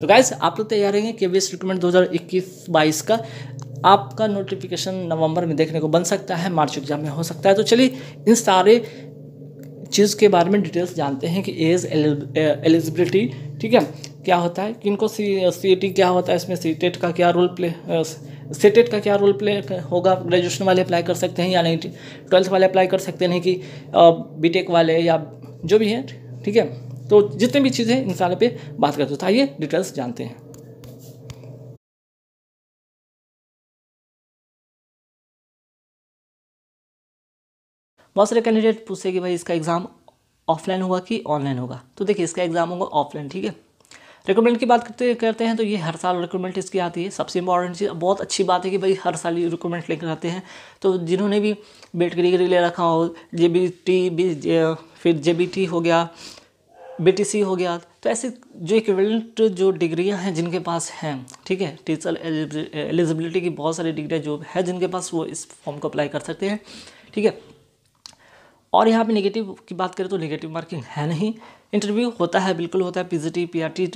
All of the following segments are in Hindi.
तो गाइज आप लोग तैयार रहेंगे के वी एस रिक्रूटमेंट दो हज़ार इक्कीस बाईस का आपका नोटिफिकेशन नवंबर में देखने को बन सकता है मार्च एग्जाम में हो सकता है तो चलिए इन सारे चीज़ के बारे में डिटेल्स जानते हैं कि एज एलिजिबिलिटी ठीक है क्या होता है किनको सी सी टी क्या होता है इसमें सी टेट e e का क्या रोल प्ले सी टेट का क्या रोल प्ले होगा ग्रेजुएशन वाले अप्लाई कर सकते हैं या नहीं ट्वेल्थ वाले अप्लाई कर सकते हैं नहीं कि बी टेक वाले या जो भी हैं ठीक है तो जितनी भी चीज़ें इन सारे पे बात करते तो आइए डिटेल्स जानते हैं बहुत सारे कैंडिडेट पूछे कि भाई इसका एग्ज़ाम ऑफलाइन होगा कि ऑनलाइन होगा तो देखिए इसका एग्ज़ाम होगा ऑफलाइन ठीक है रिक्रूटमेंट की बात करते करते हैं तो ये हर साल रिक्रूटमेंट इसकी आती है सबसे इंपॉर्टेंट चीज़ बहुत अच्छी बात है कि भाई हर साल ये रिक्रूटमेंट लेकर आते हैं तो जिन्होंने भी बेट की डिग्री ले रखा हो जे बी टी बी फिर जे बी टी हो गया बीटीसी हो गया तो ऐसे जो इक्विवेलेंट जो डिग्रियां हैं जिनके पास हैं ठीक है टीचर एलिजिबिलिटी की बहुत सारी डिग्रियां जो है जिनके पास वो इस फॉर्म को अप्लाई कर सकते हैं ठीक है और यहाँ पे नेगेटिव की बात करें तो नेगेटिव मार्किंग है नहीं इंटरव्यू होता है बिल्कुल होता है पी जी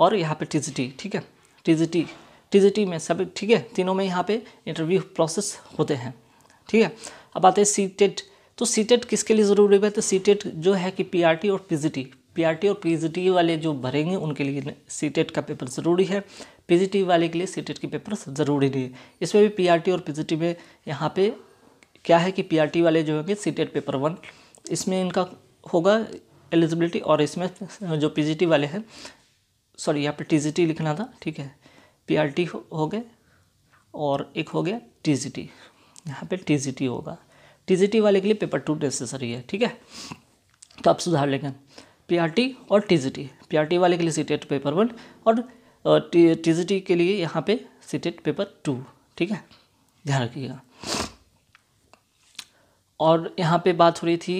और यहाँ पर टी ठीक है टी टीजीटी में सब ठीक है तीनों में यहाँ पे इंटरव्यू प्रोसेस होते हैं ठीक है अब आते हैं सी तो सीटेट e किसके लिए ज़रूरी है तो सीटेट e जो है कि पीआरटी और पीजीटी पीआरटी और पीजीटी वाले जो भरेंगे उनके लिए सीटेट e का पेपर ज़रूरी है पीजीटी वाले के लिए सीटेट के पेपर ज़रूरी नहीं है इसमें भी पीआरटी और पीजीटी में यहाँ पे क्या है कि पीआरटी वाले जो होंगे सीटेट पेपर वन इसमें इनका होगा एलिजिबिलिटी और इसमें जो टी वाले हैं सॉरी यहाँ जी टी लिखना था ठीक है आर हो, हो गए और एक हो गया टी टी यहाँ पे टी होगा टी वाले के लिए पेपर टू नेसेसरी है ठीक है तो आप सुधार लेंगे पीआरटी और टीजीटी पीआरटी वाले के लिए सीटेट पेपर वन और टीजीटी के लिए यहाँ पे सीटेट पेपर टू ठीक है ध्यान रखिएगा और यहाँ पे बात हो रही थी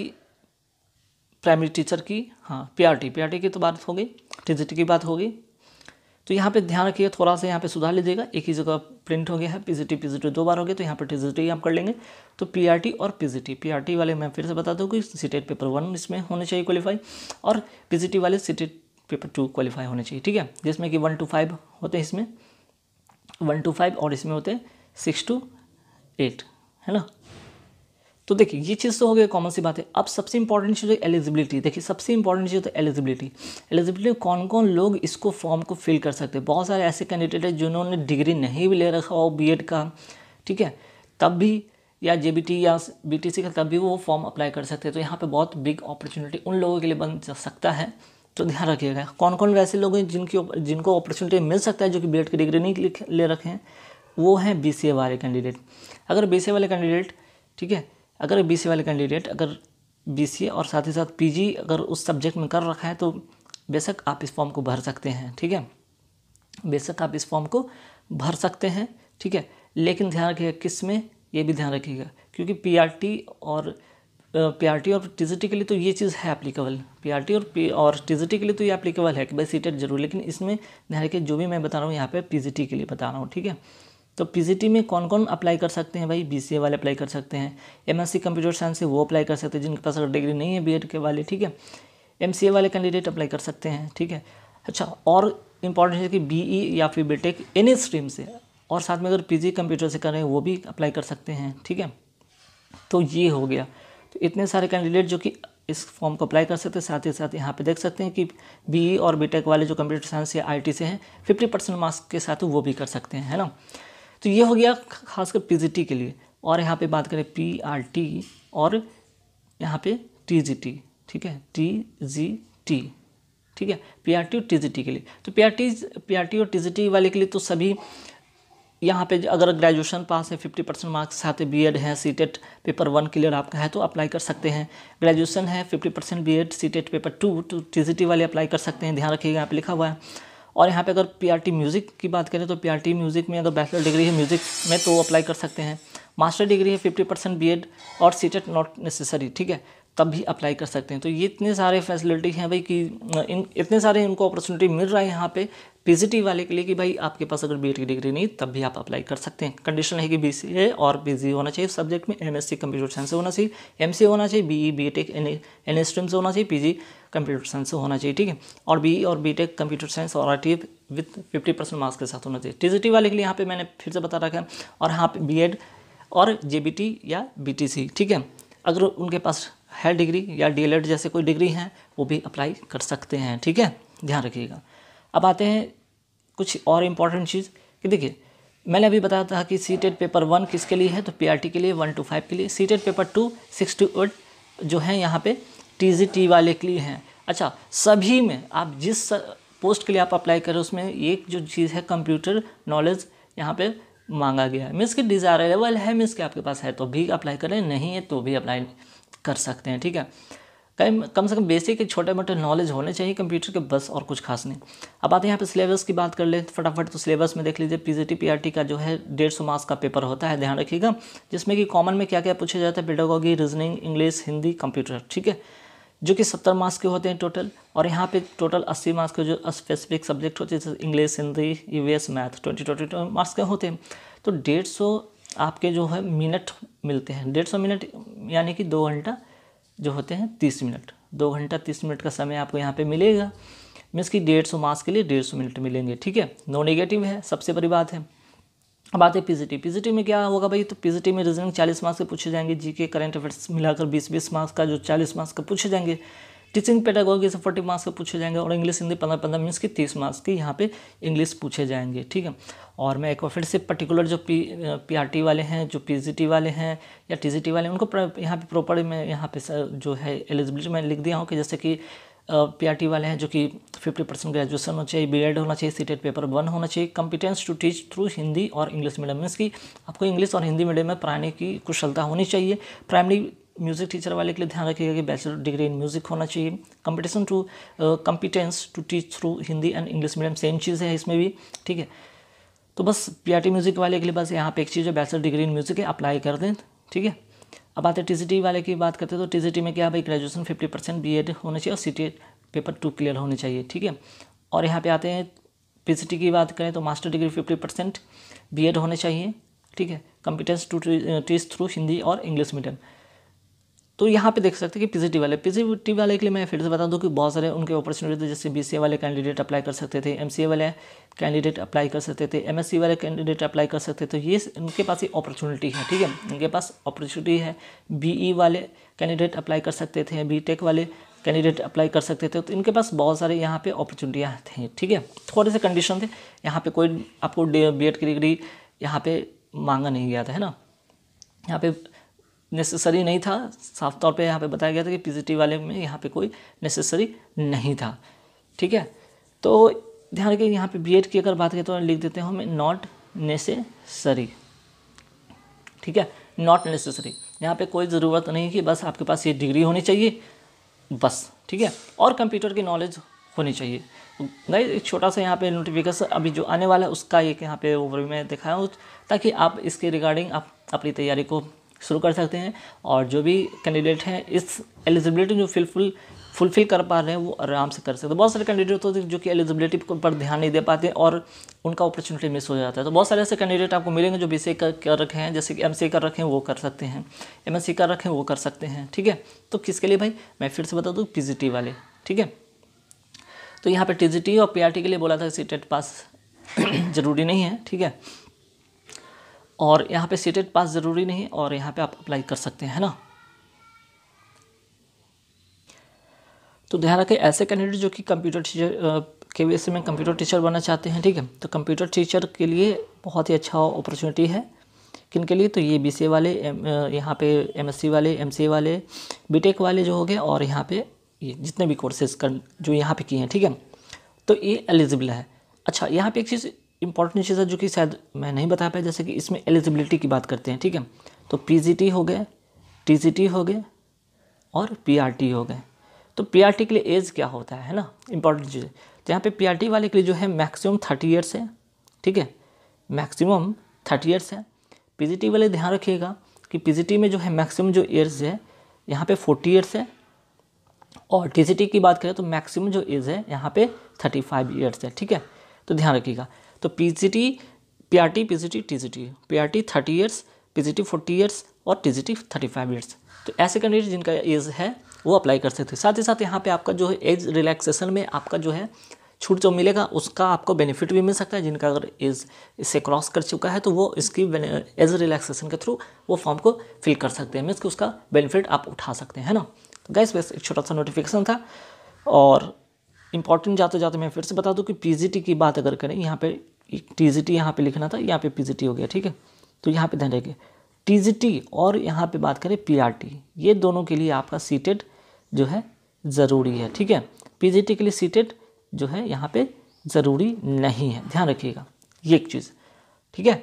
प्राइमरी टीचर की हाँ पीआरटी पीआरटी की तो बात हो गई टीजीटी की बात हो गई तो यहाँ पे ध्यान रखिएगा थोड़ा सा यहाँ पे सुधार लीजिएगा एक ही जगह प्रिंट हो गया है पीजीटी पीजीटी दो बार हो गया तो यहाँ पर टीजीटी आप कर लेंगे तो पीआरटी और पीजीटी पीआरटी वाले मैं फिर से बता दूँ कि सीटेट पेपर वन इसमें होने चाहिए क्वालिफाई और पीजीटी वाले सीटेट पेपर टू क्वालिफाई होने चाहिए ठीक है जिसमें कि वन टू फाइव होते हैं इसमें वन टू फाइव और इसमें होते हैं सिक्स टू एट है ना तो देखिए ये चीज़ तो हो गई कॉमन सी बात है अब सबसे इंपॉर्टेंट चीज़ है एलिजिबिलिटी देखिए सबसे इंपॉर्टेंट चीज़ तो एलिजिबिलिटी एलिजिबिलिटी कौन कौन लोग इसको फॉर्म को फिल कर सकते हैं बहुत सारे ऐसे कैंडिडेट हैं जिन्होंने डिग्री नहीं भी ले रखा हो बी का ठीक है तब भी या जे या बी का तब भी वो फॉर्म अप्लाई कर सकते हैं तो यहाँ पर बहुत बिग अपॉर्चुनिटी उन लोगों के लिए बन सकता है तो ध्यान रखिएगा कौन कौन वैसे लोग हैं जिनकी जिनको अपॉर्चुनिटी मिल सकता है जो कि बी की डिग्री नहीं ले रखे हैं वो हैं बी वाले कैंडिडेट अगर बी वाले कैंडिडेट ठीक है अगर बी वाले कैंडिडेट अगर बी और साथ ही साथ पी अगर उस सब्जेक्ट में कर रखा है तो बेशक आप इस फॉर्म को भर सकते हैं ठीक है बेशक आप इस फॉर्म को भर सकते हैं ठीक है लेकिन ध्यान रखिएगा किस में ये भी ध्यान रखिएगा क्योंकि पीआरटी और पीआरटी और टीजीटी के लिए तो ये चीज़ है एप्लीकेबल पीआरटी और पी और टीजीटी के लिए तो ये एप्लीकेबल है कि भाई सीटेट जरूर लेकिन इसमें ध्यान रखिए जो भी मैं बता रहा हूँ यहाँ पे पीजीटी के लिए बता रहा हूँ ठीक है तो पी में कौन कौन अप्लाई कर सकते हैं भाई बी वाले अप्लाई कर सकते हैं सी कंप्यूटर साइंस से वो अप्लाई कर सकते हैं जिनके पास अगर डिग्री नहीं है बी के वाले ठीक है एम वाले कैंडिडेट अप्लाई कर सकते हैं ठीक है अच्छा और इम्पॉर्टेंट है कि बी e या फिर बीटेक एनी स्ट्रीम से और साथ में अगर पी कंप्यूटर से कर रहे हैं वो भी अप्लाई कर सकते हैं ठीक है तो ये हो गया तो इतने सारे कैंडिडेट जो कि इस फॉर्म को अप्लाई कर सकते हैं साथ ही साथ यहाँ पे देख सकते हैं कि बी e और बीटेक वाले जो कंप्यूटर साइंस या आईटी से हैं 50 परसेंट मार्क्स के साथ वो भी कर सकते हैं है ना तो ये हो गया खासकर पी के लिए और यहाँ पे बात करें पी आर टी और यहाँ पे टी जी टी ठीक है टी जी टी ठीक है पी आर टी और टी जी टी के लिए तो P R T P R T और टी जी टी वाले के लिए तो सभी यहाँ पे अगर ग्रेजुएशन पास है फिफ्टी परसेंट मार्क्स साथ बी एड है C TET paper one clear आपका है तो अप्लाई कर सकते हैं ग्रेजुएशन है fifty percent B Ed C TET paper two तो टी जी टी वाले अप्लाई कर सकते हैं ध्यान रखिएगा यहाँ पे लिखा हुआ है और यहाँ पे अगर पीआरटी म्यूज़िक की बात करें तो पीआरटी म्यूज़िक में अगर बैचलर डिग्री है म्यूज़िक में तो अप्लाई कर सकते हैं मास्टर डिग्री है फिफ्टी परसेंट बी और सी नॉट नेसेसरी ठीक है तब भी अप्लाई कर सकते हैं तो ये इतने सारे फैसिलिटी हैं भाई कि इन इतने सारे इनको अपॉर्चुनिटी मिल रहा है यहाँ पे पी वाले के लिए कि भाई आपके पास अगर बी की डिग्री नहीं तब भी आप अप्लाई कर सकते हैं कंडीशन है कि बी और पीजी होना चाहिए सब्जेक्ट में एमएससी कंप्यूटर साइंस होना चाहिए एम होना चाहिए B B E BE N stream से होना चाहिए पी कंप्यूटर साइंस से होना चाहिए ठीक है और बी और बी टेक कंप्यूटर साइंस और R T with fifty percent marks के साथ होना चाहिए टी जी टी वाले के लिए यहाँ पे मैंने फिर से बता रखा है और यहाँ पे बी एड और जे बी टी या बी टी सी ठीक है अगर उनके पास है डिग्री या डी एल एड जैसे कोई डिग्री हैं वो भी अप्लाई कर सकते हैं ठीक है ध्यान रखिएगा अब आते हैं कुछ और इम्पॉर्टेंट चीज़ कि देखिए मैंने अभी बताया था कि सी टेट पेपर वन किसके लिए है तो पी आर टी के लिए वन टू फाइव के लिए C TET paper two six two eight जो है यहाँ पे टीजीटी वाले के लिए हैं अच्छा सभी में आप जिस पोस्ट के लिए आप अप्लाई करें उसमें एक जो चीज़ है कंप्यूटर नॉलेज यहाँ पे मांगा गया है मीन्स कि डिज़ायरेबल है मीन्स कि आपके पास है तो भी अप्लाई करें नहीं है तो भी अप्लाई कर सकते हैं ठीक है कहीं कम से कम बेसिक एक छोटे मोटे नॉलेज होने चाहिए कंप्यूटर के बस और कुछ खास नहीं अब आते हैं यहाँ पे सिलेबस की बात कर लें तो फटाफट तो सिलेबस में देख लीजिए P P G T R T का जो है डेढ़ सौ मार्क्स का पेपर होता है ध्यान रखिएगा जिसमें कि कॉमन में क्या क्या पूछा जाता है pedagogy reasoning English Hindi computer ठीक है जो कि सत्तर मार्क्स के होते हैं टोटल और यहाँ पे टोटल अस्सी मार्क्स के जो स्पेसिफिक सब्जेक्ट होते हैं जैसे इंग्लिश हिंदी यू एस मैथ ट्वेंटी ट्वेंटी मार्क्स के होते हैं तो डेढ़ सौ आपके जो है मिनट मिलते हैं डेढ़ सौ मिनट यानी कि दो घंटा जो होते हैं तीस मिनट दो घंटा तीस मिनट का समय आपको यहाँ पर मिलेगा मीन्स कि डेढ़ सौ मार्क्स के लिए डेढ़ सौ मिनट मिलेंगे ठीक है नो नेगेटिव है सबसे बड़ी बात है अब आते हैं पीजीटी पीजीटी में क्या होगा भाई तो पीजीटी में रीजनिंग 40 मार्क्स के पूछे जाएंगे जीके करंट अफेयर्स मिलाकर 20-20 मार्क्स का जो 40 मार्क्स का पूछे जाएंगे टीचिंग पेटागोगी से फोर्टी मार्क्स के पूछे जाएंगे और इंग्लिश हिंदी पंद्रह पंद्रह मीनस की तीस मार्क्स की यहाँ पे इंग्लिश पूछे जाएंगे ठीक है और मैं एक बार फिर से पर्टिकुलर जो पी टी वाले हैं जो टी वाले हैं या टी वाले हैं उनको यहाँ पे प्रॉपर मैं यहाँ पे जो है एलिजिबिलिटी मैं लिख दिया हूँ कि जैसे कि पीआरटी वाले हैं जो कि 50 परसेंट ग्रेजुएशन होना चाहिए बीएड होना चाहिए सी पेपर वन होना चाहिए competence to teach through Hindi और इंग्लिश मीडियम मीन्स की आपको इंग्लिश और हिंदी मीडियम में पढ़ाने की कुशलता होनी चाहिए प्राइमरी म्यूज़िक टीचर वाले के लिए ध्यान रखिएगा कि बैचलर डिग्री इन म्यूज़िक होना चाहिए competition to competence to teach through Hindi and English medium same चीज़ है इसमें भी ठीक है तो बस पी म्यूज़िक वाले के लिए बस यहाँ पे एक चीज़ है बैचलर डिग्री इन म्यूज़िक है अप्लाई कर दें ठीक है अब आते टी वाले की बात करते हैं तो टी टी में क्या भाई graduation fifty percent B Ed होना चाहिए और सी पेपर टू क्लियर होने चाहिए ठीक है और यहाँ पे आते हैं पी की बात करें तो master degree fifty percent B Ed होने चाहिए ठीक है competence to teach through Hindi और इंग्लिश मीडियम तो यहाँ पे देख सकते हैं कि पीजीटी वाले पीजीटी वाले के लिए मैं फिर से बता दूँ तो कि बहुत सारे उनके अपॉर्चुनिटी थे जैसे बीसीए वाले कैंडिडेट अप्लाई कर सकते थे एमसीए वाले कैंडिडेट अप्लाई कर सकते थे एमएससी वाले कैंडिडेट अप्लाई कर सकते थे तो ये इनके पास ही अपॉर्चुनिटी है ठीक है इनके पास अपॉर्चुनिटी है ई e वाले कैंडिडेट अप्लाई कर सकते थे टेक वाले कैंडिडेट अप्लाई कर सकते थे तो इनके पास बहुत सारे यहाँ पे अपॉर्चुनिटियाँ थी ठीक है थोड़े से कंडीशन थे यहाँ पे कोई आपको बी एड की डिग्री यहाँ पे मांगा नहीं गया था है ना यहाँ पे नेसेसरी नहीं था साफ तौर पे यहाँ पे बताया गया था कि पीजीटी वाले में यहाँ पे कोई नेसेसरी नहीं था ठीक है तो ध्यान रखिए यहाँ पे बीएड की अगर बात करें तो लिख देते हैं हमें नॉट नेसेसरी ठीक है नॉट नेसेसरी यहाँ पे कोई ज़रूरत नहीं कि बस आपके पास ये डिग्री होनी चाहिए बस ठीक है और कंप्यूटर की नॉलेज होनी चाहिए नहीं एक छोटा सा यहाँ पे नोटिफिकेशन अभी जो आने वाला है उसका एक यहाँ पे ओवरव्यू में दिखाया हूँ ताकि आप इसके रिगार्डिंग आप अपनी तैयारी को शुरू कर सकते हैं और जो भी कैंडिडेट हैं इस एलिजिबिलिटी जो फिलफुल फुलफिल कर पा रहे हैं वो आराम से कर सकते हैं बहुत सारे कैंडिडेट होते हैं जो कि एलिजिबिलिटी पर ध्यान नहीं दे पाते और उनका अपॉर्चुनिटी मिस हो जाता है तो बहुत सारे ऐसे कैंडिडेट आपको मिलेंगे जो बी कर, कर रखे हैं जैसे कि एम कर रखे हैं वो कर सकते हैं एम कर रखे हैं वो कर सकते हैं ठीक है तो किसके लिए भाई मैं फिर से बता दूँ पी वाले ठीक है तो यहाँ पर टी और पी के लिए बोला था सी पास ज़रूरी नहीं है ठीक है और यहाँ पे सीटेड पास ज़रूरी नहीं और यहाँ पे आप अप्लाई कर सकते हैं ना तो ध्यान रखें ऐसे कैंडिडेट जो कि कंप्यूटर टीचर के वी में कंप्यूटर टीचर बनना चाहते हैं ठीक है तो कंप्यूटर टीचर के लिए बहुत ही अच्छा अपॉर्चुनिटी है किन के लिए तो ये बी वाले यहाँ पे एम वाले एम वाले बी वाले जो हो गए और यहाँ पे ये जितने भी कोर्सेज कर जो यहाँ पे किए हैं ठीक है तो ये एलिजिबल है अच्छा यहाँ पे एक चीज़ इंपॉर्टेंट चीज़ है जो कि शायद मैं नहीं बता पाया जैसे कि इसमें एलिजिबिलिटी की बात करते हैं ठीक है तो पी हो गए टी हो गए और पी हो गए तो पी के लिए एज क्या होता है है ना इंपॉर्टेंट चीज़ है तो यहाँ पे पी वाले के लिए जो है मैक्सिमम थर्टी ईयर्स है ठीक है मैक्सिमम थर्टी ईयर्स है पी वाले ध्यान रखिएगा कि पी में जो है मैक्सिमम जो ईयर्स है यहाँ पे फोर्टी ईयर्स है और टी की बात करें तो मैक्सिमम जो एज है यहाँ पे थर्टी फाइव ईयर्स है ठीक है तो ध्यान रखिएगा तो PGT PRT PGT TGT PRT thirty years PGT forty years और टीजीटी थर्टी फाइव ईयर्स तो ऐसे कैंडिडेट जिनका एज है वो अप्लाई कर सकते हैं साथ ही साथ यहाँ पे आपका जो है एज रिलैक्सेशन में आपका जो है छूट जो मिलेगा उसका आपको बेनिफिट भी मिल सकता है जिनका अगर एज इससे क्रॉस कर चुका है तो वो इसकी एज रिलैक्सेशन के थ्रू वो फॉर्म को फिल कर सकते हैं मीन्स कि उसका बेनिफिट आप उठा सकते हैं ना तो गैस बस एक छोटा सा नोटिफिकेशन था और इंपॉर्टेंट जाते जाते मैं फिर से बता दूं कि पीजीटी की बात अगर करें यहाँ पे टी जी टी यहाँ पर लिखना था यहाँ पे पी जी टी हो गया ठीक है तो यहाँ पे ध्यान रखिए टी जी टी और यहाँ पे बात करें पी आर टी ये दोनों के लिए आपका सीटेड जो है ज़रूरी है ठीक है पी जी टी के लिए सीटेड जो है यहाँ पे ज़रूरी नहीं है ध्यान रखिएगा ये एक चीज़ ठीक है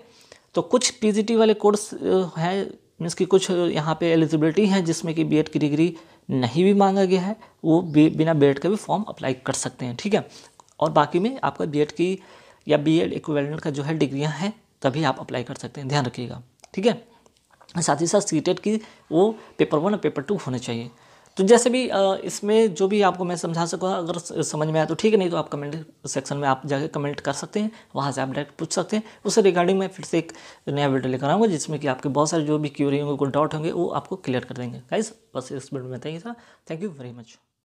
तो कुछ पी जी टी वाले कोर्स है मीन्स की कुछ यहाँ पे एलिजिबिलिटी है जिसमें कि बी एड की डिग्री नहीं भी मांगा गया है वो बिना बी एड का भी फॉर्म अप्लाई कर सकते हैं ठीक है और बाकी में आपका बी एड की या बी एड इक्वेलेंट का जो है डिग्रियाँ हैं तभी आप अप्लाई कर सकते हैं ध्यान रखिएगा ठीक है साथ ही साथ सी e की वो पेपर वन और पेपर टू होने चाहिए तो जैसे भी इसमें जो भी आपको मैं समझा सकूँ अगर समझ में आया तो ठीक है नहीं तो आप कमेंट सेक्शन में आप जाकर कमेंट कर सकते हैं वहाँ से आप डायरेक्ट पूछ सकते हैं उससे रिगार्डिंग मैं फिर से एक नया वीडियो लेकर आऊँगा जिसमें कि आपके बहुत सारे जो भी क्यूरी होंगे कोई डाउट होंगे वो आपको क्लियर कर देंगे गाइस बस इस वीडियो में बताइए था थैंक यू वेरी मच